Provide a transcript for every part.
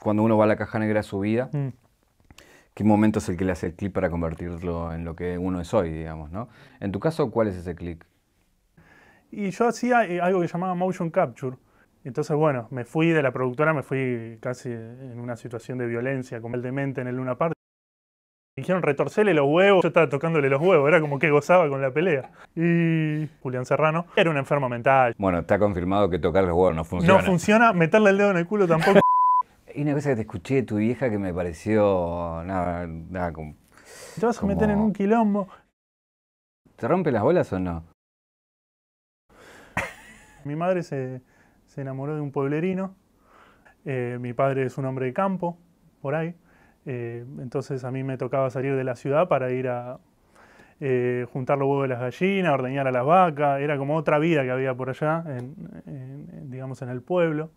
cuando uno va a la caja negra a su vida, mm. ¿qué momento es el que le hace el clic para convertirlo en lo que uno es hoy, digamos, ¿no? En tu caso, ¿cuál es ese clic? Y yo hacía eh, algo que llamaba motion capture. Entonces, bueno, me fui de la productora, me fui casi en una situación de violencia con el demente en el Luna Park. Me dijeron retorcele los huevos, yo estaba tocándole los huevos, era como que gozaba con la pelea. Y Julián Serrano era un enfermo mental. Bueno, está confirmado que tocar los huevos no funciona. No funciona, meterle el dedo en el culo tampoco. Y una cosa que te escuché de tu vieja que me pareció. Nada, como. Te vas a meter en un quilombo. ¿Te rompe las bolas o no? Mi madre se, enamoró de un pueblerino. Eh, mi padre es un hombre de campo, por ahí. Eh, entonces a mí me tocaba salir de la ciudad para ir a eh, juntar los huevos de las gallinas, ordeñar a las vacas. Era como otra vida que había por allá, digamos, en el pueblo.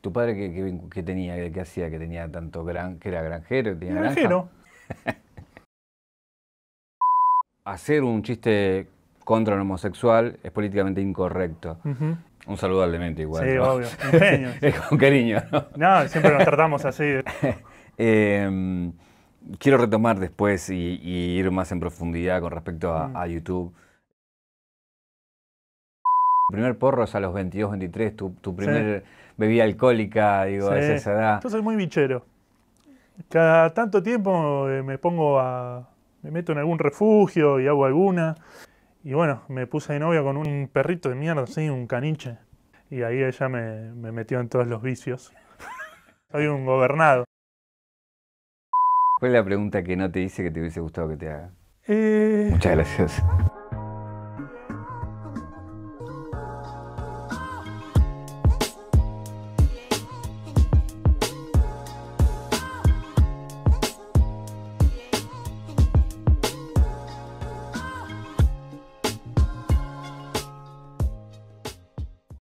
¿Tu padre qué, tenía, qué, hacía, que tenía tanto gran, que era granjero? granjero. Hacer un chiste contra un homosexual es políticamente incorrecto. Un saludo al demente igual. Sí, obvio. es con cariño. ¿no? siempre nos tratamos así. Em, quiero retomar después y, ir más en profundidad con respecto a mm. YouTube primer porro es a los 22, 23, tu, primer bebida alcohólica, digo, a esa edad. Yo soy muy bichero. Cada tanto tiempo eh, me pongo a. me meto en algún refugio y hago alguna. Y bueno, me puse de novia con un perrito de mierda, sí, un caniche. Y ahí ella me, metió en todos los vicios. soy un gobernado. ¿Cuál es la pregunta que no te hice que te hubiese gustado que te haga? Eh, Muchas gracias.